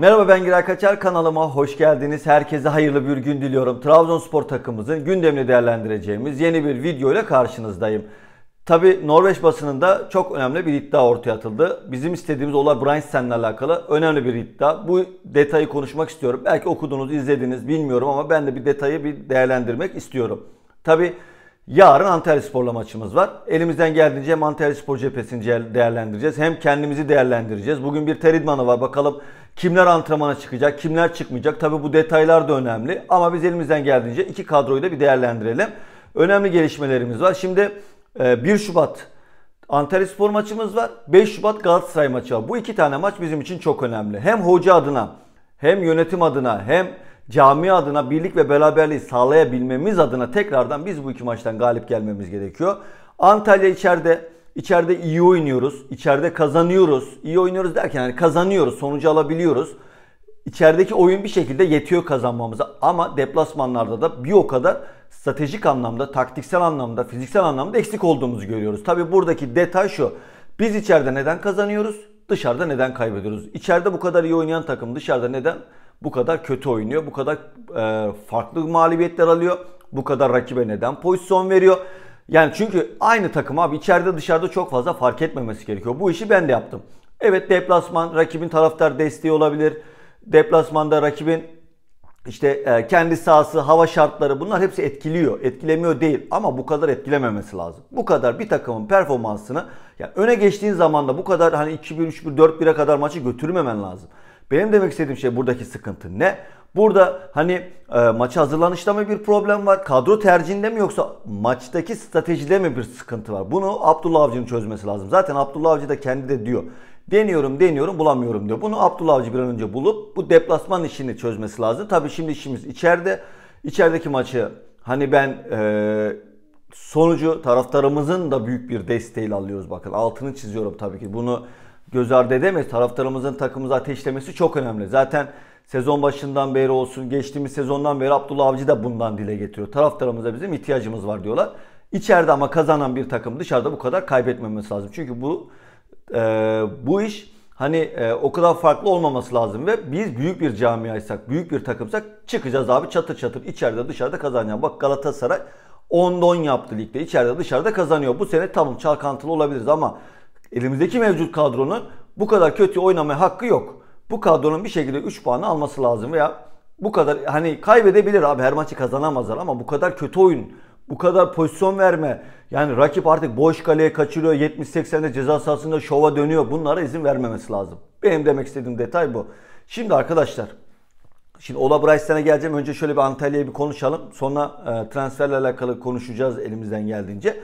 Merhaba ben Giray Kaçar kanalıma hoş geldiniz. Herkese hayırlı bir gün diliyorum. Trabzonspor takımımızın gündemini değerlendireceğimiz yeni bir video ile karşınızdayım. Tabi Norveç basınında çok önemli bir iddia ortaya atıldı. Bizim istediğimiz olay Breinstein'le alakalı önemli bir iddia. Bu detayı konuşmak istiyorum. Belki okudunuz, izlediniz bilmiyorum ama ben de bir detayı bir değerlendirmek istiyorum. Tabi yarın Antalya Spor'la maçımız var. Elimizden geldiğince hem Antalya Spor cephesini değerlendireceğiz hem kendimizi değerlendireceğiz. Bugün bir Teridman'ı var bakalım Kimler antrenmana çıkacak, kimler çıkmayacak? Tabii bu detaylar da önemli ama biz elimizden geldiğince iki kadroyu da bir değerlendirelim. Önemli gelişmelerimiz var. Şimdi 1 e, Şubat Antalya Spor maçımız var. 5 Şubat Galatasaray maçı var. Bu iki tane maç bizim için çok önemli. Hem hoca adına, hem yönetim adına, hem cami adına birlik ve beraberliği sağlayabilmemiz adına tekrardan biz bu iki maçtan galip gelmemiz gerekiyor. Antalya içeride İçeride iyi oynuyoruz, içeride kazanıyoruz. İyi oynuyoruz derken hani kazanıyoruz, sonucu alabiliyoruz. İçerideki oyun bir şekilde yetiyor kazanmamıza. Ama deplasmanlarda da bir o kadar stratejik anlamda, taktiksel anlamda, fiziksel anlamda eksik olduğumuzu görüyoruz. Tabi buradaki detay şu. Biz içeride neden kazanıyoruz? Dışarıda neden kaybediyoruz? İçeride bu kadar iyi oynayan takım dışarıda neden bu kadar kötü oynuyor? Bu kadar e, farklı mağlubiyetler alıyor? Bu kadar rakibe neden pozisyon veriyor? Yani çünkü aynı takım abi içeride dışarıda çok fazla fark etmemesi gerekiyor. Bu işi ben de yaptım. Evet deplasman rakibin taraftar desteği olabilir. Deplasmanda rakibin işte e, kendi sahası, hava şartları bunlar hepsi etkiliyor. Etkilemiyor değil ama bu kadar etkilememesi lazım. Bu kadar bir takımın performansını yani öne geçtiğin zaman da bu kadar hani 2-1, 3-1, 4-1'e kadar maçı götürmemen lazım. Benim demek istediğim şey buradaki sıkıntı ne? Burada hani e, maça hazırlanışta mı bir problem var? Kadro tercihinde mi yoksa maçtaki stratejide mi bir sıkıntı var? Bunu Abdullah Avcı'nın çözmesi lazım. Zaten Abdullah Avcı da kendi de diyor. Deniyorum deniyorum bulamıyorum diyor. Bunu Abdullah Avcı bir an önce bulup bu deplasman işini çözmesi lazım. Tabii şimdi işimiz içeride. İçerideki maçı hani ben e, sonucu taraftarımızın da büyük bir desteğiyle alıyoruz. Bakın altını çiziyorum tabii ki. Bunu göz ardı edemeyiz. Taraftarımızın takımımızı ateşlemesi çok önemli. Zaten Sezon başından beri olsun, geçtiğimiz sezondan beri Abdullah Avcı da bundan dile getiriyor. Taraftarımıza bizim ihtiyacımız var diyorlar. İçeride ama kazanan bir takım dışarıda bu kadar kaybetmemesi lazım. Çünkü bu e, bu iş hani e, o kadar farklı olmaması lazım ve biz büyük bir camiaysak, büyük bir takımsak çıkacağız abi çatır çatır içeride dışarıda kazanacağız. Bak Galatasaray 10 10 yaptı ligde. İçeride dışarıda kazanıyor. Bu sene tamam çalkantılı olabiliriz ama elimizdeki mevcut kadronun bu kadar kötü oynamaya hakkı yok bu kadronun bir şekilde 3 puanı alması lazım veya bu kadar hani kaybedebilir abi her maçı kazanamazlar ama bu kadar kötü oyun bu kadar pozisyon verme. Yani rakip artık boş kaleye kaçırıyor. 70-80'de ceza sahasında şova dönüyor. Bunlara izin vermemesi lazım. Benim demek istediğim detay bu. Şimdi arkadaşlar Şimdi Ola Bryson'a geleceğim. Önce şöyle bir Antalya'ya bir konuşalım. Sonra e, transferle alakalı konuşacağız elimizden geldiğince.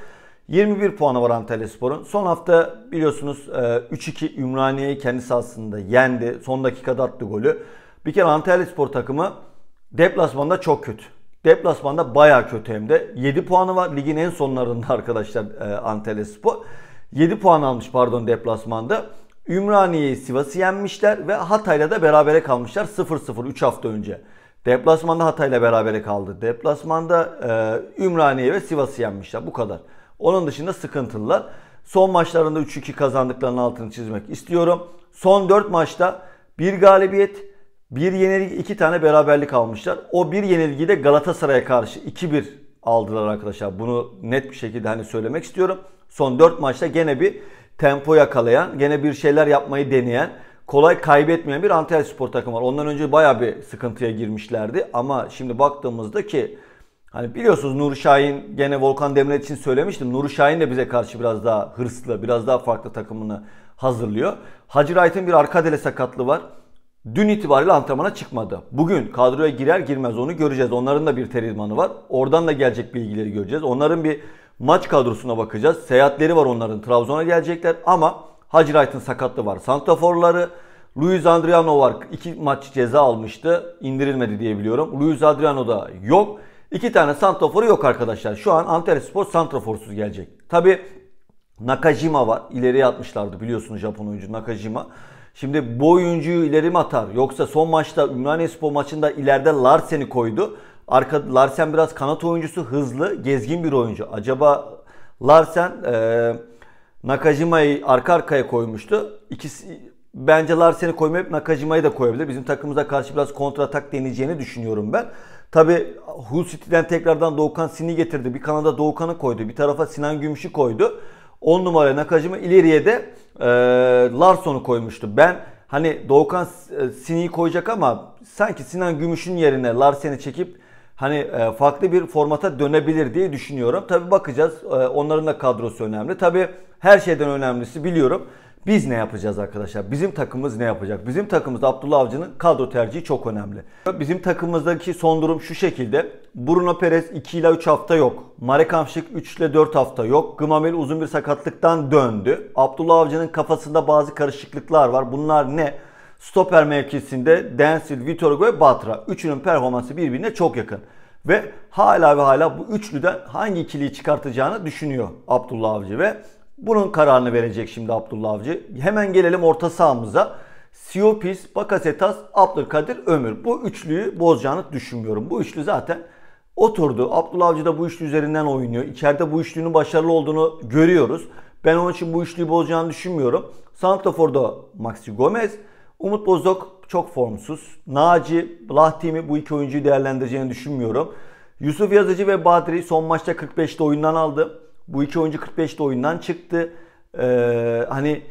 21 puanı var Antalya Spor'un. Son hafta biliyorsunuz 3-2 e, Ümraniye'yi kendi sahasında yendi. Son dakikada attı golü. Bir kere Antalya Spor takımı deplasmanda çok kötü. Deplasmanda baya kötü hem de. 7 puanı var. Ligin en sonlarında arkadaşlar e, Antalya Spor. 7 puan almış pardon deplasmanda. Ümraniye'yi Sivas'ı yenmişler ve Hatay'la da berabere kalmışlar 0-0 3 hafta önce. Deplasmanda Hatay'la berabere kaldı. Deplasmanda e, Ümraniye ve Sivas'ı yenmişler. Bu kadar. Onun dışında sıkıntılılar. Son maçlarında 3-2 kazandıklarının altını çizmek istiyorum. Son 4 maçta bir galibiyet, bir yenilgi, iki tane beraberlik almışlar. O bir yenilgiyi de Galatasaray'a karşı 2-1 aldılar arkadaşlar. Bunu net bir şekilde hani söylemek istiyorum. Son 4 maçta gene bir tempo yakalayan, gene bir şeyler yapmayı deneyen, kolay kaybetmeyen bir Antalya Spor takımı var. Ondan önce baya bir sıkıntıya girmişlerdi. Ama şimdi baktığımızda ki Hani biliyorsunuz Nur Şahin gene Volkan Demirel için söylemiştim. Nur Şahin de bize karşı biraz daha hırslı, biraz daha farklı takımını hazırlıyor. Hacı Wright'ın bir arka dele sakatlığı var. Dün itibariyle antrenmana çıkmadı. Bugün kadroya girer girmez onu göreceğiz. Onların da bir terizmanı var. Oradan da gelecek bilgileri göreceğiz. Onların bir maç kadrosuna bakacağız. Seyahatleri var onların. Trabzon'a gelecekler ama Hacı Wright'ın sakatlığı var. Santaforları Luis Adriano var. İki maç ceza almıştı. İndirilmedi diye biliyorum. Luis Adriano da yok. İki tane santraforu yok arkadaşlar. Şu an Antalya Spor santraforsuz gelecek. Tabi Nakajima var. İleriye atmışlardı biliyorsunuz Japon oyuncu Nakajima. Şimdi bu oyuncuyu ileri mi atar? Yoksa son maçta Ümraniye Spor maçında ileride Larsen'i koydu. Arka, Larsen biraz kanat oyuncusu hızlı, gezgin bir oyuncu. Acaba Larsen e, Nakajima'yı arka arkaya koymuştu. İkisi, bence Larsen'i koymayıp Nakajima'yı da koyabilir. Bizim takımımıza karşı biraz kontratak deneyeceğini düşünüyorum ben. Tabi Hull City'den tekrardan Doğukan Sin'i getirdi. Bir kanada Doğukan'ı koydu. Bir tarafa Sinan Gümüş'ü koydu. 10 numara Nakajima ileriye de e, Larson'u koymuştu. Ben hani Doğukan e, Sin'i koyacak ama sanki Sinan Gümüş'ün yerine Larsen'i çekip hani e, farklı bir formata dönebilir diye düşünüyorum. Tabi bakacağız. E, onların da kadrosu önemli. Tabi her şeyden önemlisi biliyorum. Biz ne yapacağız arkadaşlar? Bizim takımımız ne yapacak? Bizim takımımızda Abdullah Avcı'nın kadro tercihi çok önemli. Bizim takımımızdaki son durum şu şekilde. Bruno Perez 2 ile 3 hafta yok. Marek Hamşik 3 ile 4 hafta yok. Gımamel uzun bir sakatlıktan döndü. Abdullah Avcı'nın kafasında bazı karışıklıklar var. Bunlar ne? Stoper mevkisinde Densil, Vitor ve Batra. Üçünün performansı birbirine çok yakın. Ve hala ve hala bu üçlüden hangi ikiliyi çıkartacağını düşünüyor Abdullah Avcı ve bunun kararını verecek şimdi Abdullah Avcı. Hemen gelelim orta sahamıza. Siopis, Bakasetas, Abdülkadir Ömür. Bu üçlüyü bozacağını düşünmüyorum. Bu üçlü zaten oturdu. Abdullah Avcı da bu üçlü üzerinden oynuyor. İçeride bu üçlünün başarılı olduğunu görüyoruz. Ben onun için bu üçlüyü bozacağını düşünmüyorum. Santrafor'da Maxi Gomez, Umut Bozok çok formsuz. Naci, Lahtimi bu iki oyuncuyu değerlendireceğini düşünmüyorum. Yusuf Yazıcı ve Badri son maçta 45'te oyundan aldı. Bu iki oyuncu 45'te oyundan çıktı. Ee, hani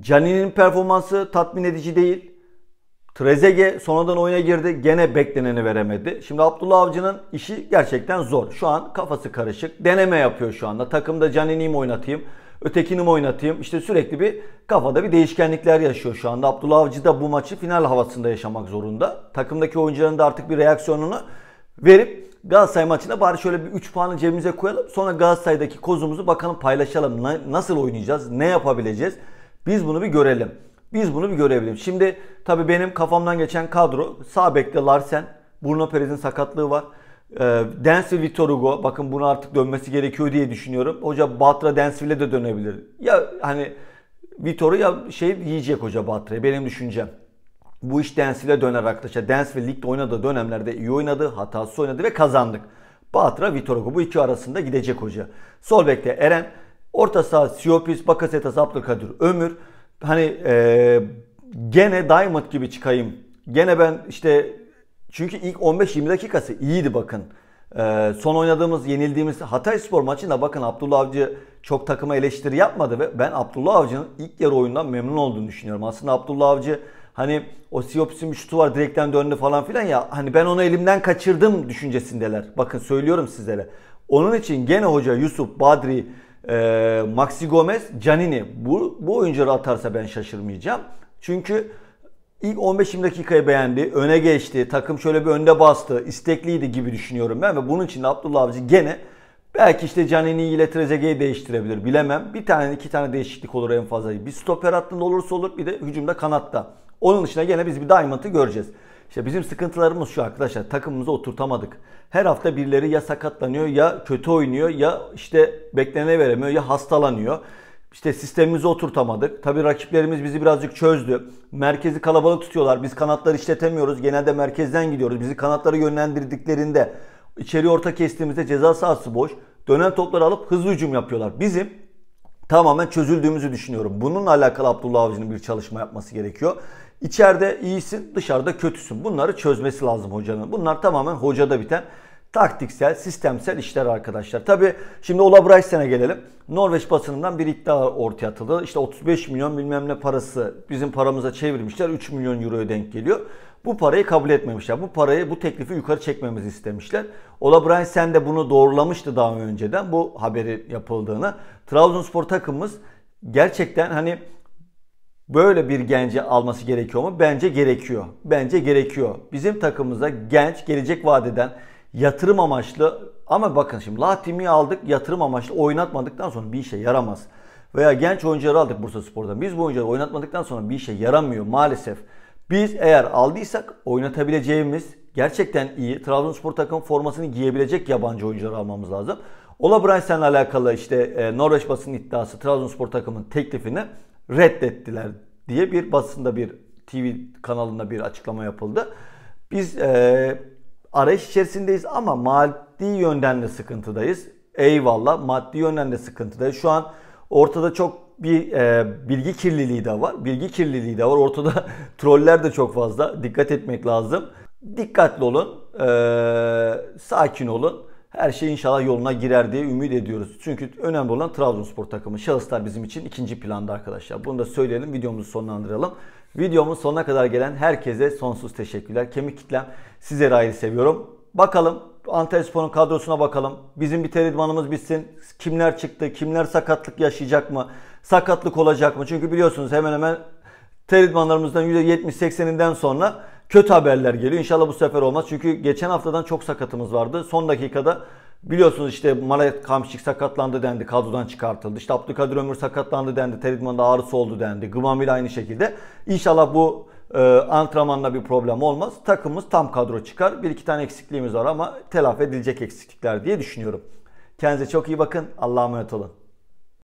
Cani'nin performansı tatmin edici değil. Trezege sonradan oyuna girdi. Gene bekleneni veremedi. Şimdi Abdullah Avcı'nın işi gerçekten zor. Şu an kafası karışık. Deneme yapıyor şu anda. Takımda Cani'ni mi oynatayım? Ötekini mi oynatayım? İşte sürekli bir kafada bir değişkenlikler yaşıyor şu anda. Abdullah Avcı da bu maçı final havasında yaşamak zorunda. Takımdaki oyuncuların da artık bir reaksiyonunu verip Galatasaray maçına bari şöyle bir 3 puanı cebimize koyalım. Sonra Galatasaray'daki kozumuzu bakalım paylaşalım. Nasıl oynayacağız? Ne yapabileceğiz? Biz bunu bir görelim. Biz bunu bir görebilirim. Şimdi tabii benim kafamdan geçen kadro sağ bekle Larsen, Bruno Perez'in sakatlığı var. E, ee, Densville Vitor Hugo bakın bunu artık dönmesi gerekiyor diye düşünüyorum. Hoca Batra Densville de dönebilir. Ya hani Vitor'u ya şey yiyecek hoca Batra'yı benim düşüncem. Bu iş Dens ile döner arkadaşlar. Dens ve ligde oynadığı dönemlerde iyi oynadı, hatası oynadı ve kazandık. Batra Vitor bu iki arasında gidecek hoca. Sol bekte Eren, orta saha Siopis, Bakasetas, Abdülkadir Ömür. Hani ee, gene Diamond gibi çıkayım. Gene ben işte çünkü ilk 15-20 dakikası iyiydi bakın. Ee, son oynadığımız, yenildiğimiz Hatay Spor maçında bakın Abdullah Avcı çok takıma eleştiri yapmadı ve ben Abdullah Avcı'nın ilk yarı oyundan memnun olduğunu düşünüyorum. Aslında Abdullah Avcı Hani o Siyopis'in bir şutu var direkten döndü falan filan ya. Hani ben onu elimden kaçırdım düşüncesindeler. Bakın söylüyorum sizlere. Onun için gene hoca Yusuf, Badri, e, Maxi Gomez, Canini bu, bu oyuncuları atarsa ben şaşırmayacağım. Çünkü ilk 15-20 dakikayı beğendi, öne geçti, takım şöyle bir önde bastı, istekliydi gibi düşünüyorum ben ve bunun için de Abdullah Avcı gene belki işte Canini ile Trezeguet'i değiştirebilir bilemem. Bir tane iki tane değişiklik olur en fazla. Bir stoper hattında olursa olur bir de hücumda kanatta. Onun dışında gene biz bir diamond'ı göreceğiz. İşte bizim sıkıntılarımız şu arkadaşlar. Takımımızı oturtamadık. Her hafta birileri ya sakatlanıyor ya kötü oynuyor ya işte beklenene veremiyor ya hastalanıyor. İşte sistemimizi oturtamadık. Tabii rakiplerimiz bizi birazcık çözdü. Merkezi kalabalık tutuyorlar. Biz kanatları işletemiyoruz. Genelde merkezden gidiyoruz. Bizi kanatları yönlendirdiklerinde içeri orta kestiğimizde ceza sahası boş. Dönen topları alıp hızlı hücum yapıyorlar. Bizim tamamen çözüldüğümüzü düşünüyorum. Bununla alakalı Abdullah Avcı'nın bir çalışma yapması gerekiyor. İçeride iyisin, dışarıda kötüsün. Bunları çözmesi lazım hocanın. Bunlar tamamen hocada biten taktiksel, sistemsel işler arkadaşlar. Tabii şimdi Ola Bryson'a gelelim. Norveç basınından bir iddia ortaya atıldı. İşte 35 milyon bilmem ne parası bizim paramıza çevirmişler. 3 milyon euroya denk geliyor. Bu parayı kabul etmemişler. Bu parayı, bu teklifi yukarı çekmemizi istemişler. Ola Bryson de bunu doğrulamıştı daha önceden bu haberi yapıldığını. Trabzonspor takımımız gerçekten hani böyle bir genci alması gerekiyor mu? Bence gerekiyor. Bence gerekiyor. Bizim takımımıza genç, gelecek vadeden yatırım amaçlı ama bakın şimdi Latimi aldık yatırım amaçlı oynatmadıktan sonra bir işe yaramaz. Veya genç oyuncuları aldık Bursa Spor'dan. Biz bu oyuncuları oynatmadıktan sonra bir işe yaramıyor maalesef. Biz eğer aldıysak oynatabileceğimiz gerçekten iyi Trabzonspor takım formasını giyebilecek yabancı oyuncuları almamız lazım. Ola Bryson'la alakalı işte e, Norveç basının iddiası Trabzonspor takımın teklifini reddettiler diye bir basında bir TV kanalında bir açıklama yapıldı. Biz e, arayış içerisindeyiz ama maddi yönden de sıkıntıdayız. Eyvallah maddi yönden de sıkıntıdayız. Şu an ortada çok bir e, bilgi kirliliği de var. Bilgi kirliliği de var. Ortada troller de çok fazla. Dikkat etmek lazım. Dikkatli olun. E, sakin olun her şey inşallah yoluna girer diye ümit ediyoruz. Çünkü önemli olan Trabzonspor takımı. Şahıslar bizim için ikinci planda arkadaşlar. Bunu da söyleyelim. Videomuzu sonlandıralım. Videomun sonuna kadar gelen herkese sonsuz teşekkürler. Kemik kitlem sizleri ayrı seviyorum. Bakalım Antalyaspor'un kadrosuna bakalım. Bizim bir teridmanımız bitsin. Kimler çıktı? Kimler sakatlık yaşayacak mı? Sakatlık olacak mı? Çünkü biliyorsunuz hemen hemen teridmanlarımızdan %70-80'inden sonra kötü haberler geliyor. İnşallah bu sefer olmaz. Çünkü geçen haftadan çok sakatımız vardı. Son dakikada biliyorsunuz işte Marat Kamşik sakatlandı dendi. Kadrodan çıkartıldı. İşte Abdülkadir Ömür sakatlandı dendi. Teridman'da ağrısı oldu dendi. Gımamil aynı şekilde. İnşallah bu e, antrenmanla bir problem olmaz. Takımımız tam kadro çıkar. Bir iki tane eksikliğimiz var ama telafi edilecek eksiklikler diye düşünüyorum. Kendinize çok iyi bakın. Allah'a emanet olun.